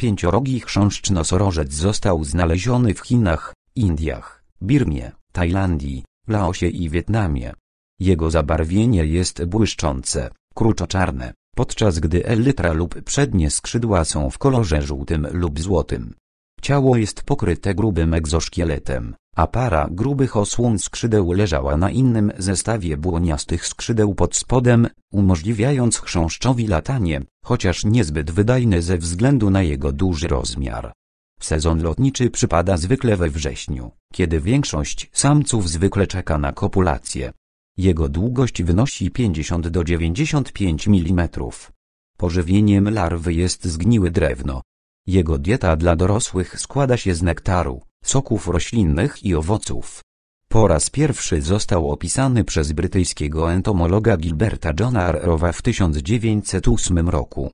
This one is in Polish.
Pięciorogi chrząszcz nosorożec został znaleziony w Chinach, Indiach, Birmie, Tajlandii, Laosie i Wietnamie. Jego zabarwienie jest błyszczące, kruczo podczas gdy elytra lub przednie skrzydła są w kolorze żółtym lub złotym. Ciało jest pokryte grubym egzoszkieletem, a para grubych osłon skrzydeł leżała na innym zestawie błoniastych skrzydeł pod spodem, umożliwiając chrząszczowi latanie, chociaż niezbyt wydajny ze względu na jego duży rozmiar. Sezon lotniczy przypada zwykle we wrześniu, kiedy większość samców zwykle czeka na kopulację. Jego długość wynosi 50 do 95 mm. Pożywieniem larwy jest zgniłe drewno. Jego dieta dla dorosłych składa się z nektaru, soków roślinnych i owoców po raz pierwszy został opisany przez brytyjskiego entomologa Gilberta Johna Arrowa w 1908 roku.